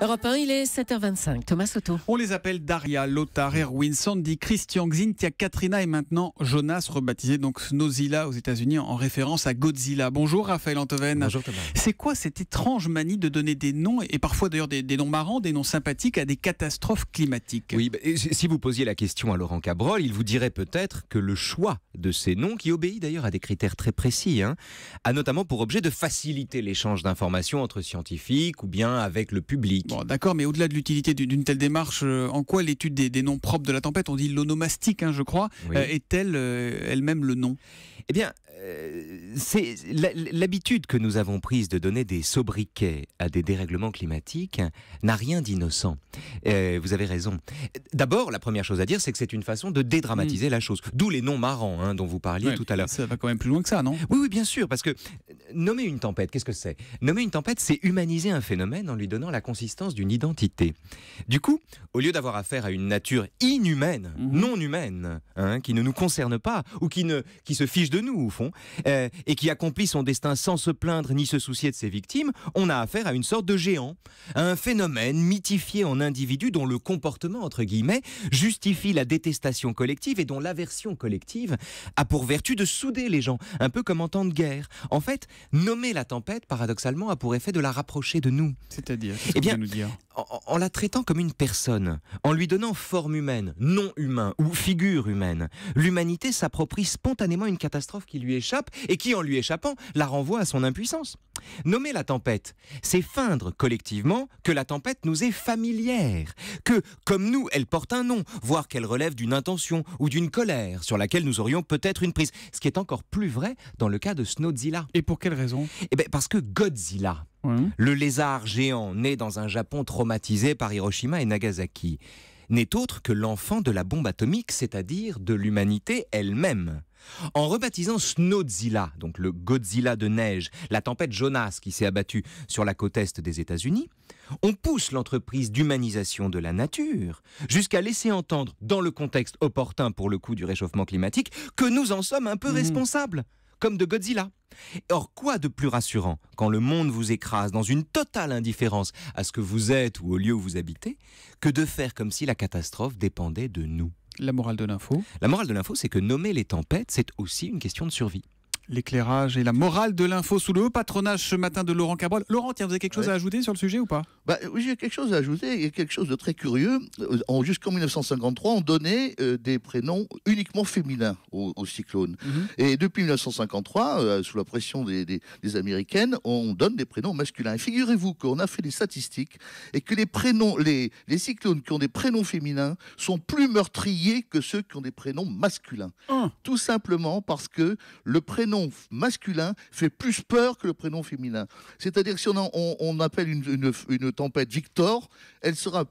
Europe 1, il est 7h25. Thomas Soto. On les appelle Daria, Lothar, Erwin, Sandy, Christian, Xintia, Katrina et maintenant Jonas, rebaptisé donc Nozilla aux États-Unis en référence à Godzilla. Bonjour Raphaël Antoven. Bonjour Thomas. C'est quoi cette étrange manie de donner des noms et parfois d'ailleurs des, noms marrants, des noms sympathiques à des catastrophes climatiques Oui, bah, si vous posiez la question à Laurent Cabrol, il vous dirait peut-être que le choix de ces noms, qui obéit d'ailleurs à des critères très précis, hein, a notamment pour objet de faciliter l'échange d'informations entre scientifiques ou bien avec le public. Bon, d'accord, mais au-delà de l'utilité d'une telle démarche, euh, en quoi l'étude des, noms propres de la tempête, on dit l'onomastique, hein, je crois, euh, est-elle euh, elle-même le nom eh bien, euh, c'est l'habitude que nous avons prise de donner des sobriquets à des dérèglements climatiques n'a rien d'innocent. Euh, vous avez raison. D'abord, la première chose à dire, c'est que c'est une façon de dédramatiser mm. la chose. D'où les noms marrants hein, dont vous parliez tout à l'heure. Ça va quand même plus loin que ça, non Oui, bien sûr, parce que euh, nommer une tempête, qu'est-ce que c'est Nommer une tempête, c'est humaniser un phénomène en lui donnant la consistance d'une identité. Du coup, au lieu d'avoir affaire à une nature inhumaine, mm-hmm. non humaine, hein, qui ne nous concerne pas ou qui ne qui se fiche de de nous, au fond, euh, et qui accomplit son destin sans se plaindre ni se soucier de ses victimes, on a affaire à une sorte de géant, à un phénomène mythifié en individu dont le comportement, entre guillemets, justifie la détestation collective et dont l'aversion collective a pour vertu de souder les gens, un peu comme en temps de guerre. En fait, nommer la tempête, paradoxalement, a pour effet de la rapprocher de nous. C'est-à-dire Eh bien, nous dire en, en la traitant comme une personne, en lui donnant forme humaine, non humain ou figure humaine, l'humanité s'approprie spontanément une catastrophe qui lui échappe et qui, en lui échappant, la renvoie à son impuissance. Nommer la tempête, c'est feindre collectivement que la tempête nous est familière, que, comme nous, elle porte un nom, voire qu'elle relève d'une intention ou d'une colère sur laquelle nous aurions peut-être une prise. Ce qui est encore plus vrai dans le cas de Snowzilla. Et pour quelle raison Eh bien parce que Godzilla, le lézard géant né dans un Japon traumatisé par Hiroshima et Nagasaki, n'est autre que l'enfant de la bombe atomique, c'est-à-dire de l'humanité elle-même. En rebaptisant Snowzilla, donc le Godzilla de neige, la tempête Jonas qui s'est abattue sur la côte est des États-Unis, on pousse l'entreprise d'humanisation de la nature jusqu'à laisser entendre, dans le contexte opportun pour le coup du réchauffement climatique, que nous en sommes un peu mmh. responsables, comme de Godzilla. Or, quoi de plus rassurant quand le monde vous écrase dans une totale indifférence à ce que vous êtes ou au lieu où vous habitez, que de faire comme si la catastrophe dépendait de nous la morale de l'info. La morale de l'info, c'est que nommer les tempêtes, c'est aussi une question de survie l'éclairage et la morale de l'info sous le haut patronage ce matin de Laurent Cabrol. Laurent, tiens, vous avez quelque chose à ajouter sur le sujet ou pas bah, Oui, j'ai quelque chose à ajouter Il y a quelque chose de très curieux. Euh, jusqu'en 1953, on donnait euh, des prénoms uniquement féminins aux, cyclones. Mhm. Et depuis 1953, euh, sous la pression des, Américaines, on donne des prénoms masculins. Et figurez-vous qu'on a fait des statistiques et que les prénoms, les, cyclones qui ont des prénoms féminins sont plus meurtriers que ceux qui ont des prénoms masculins. Ah. Tout simplement parce que le prénom masculin fait plus peur que le prénom féminin. C'est-à-dire que si on, on, appelle une, tempête Victor, elle sera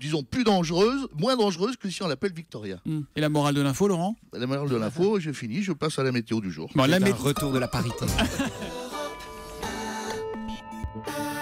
disons, plus dangereuse, moins dangereuse que si on l'appelle Victoria. Hum. Et la morale de l'info, Laurent La morale de l'info, j'ai fini, je passe à la météo du jour. Bon, la un retour de la parité.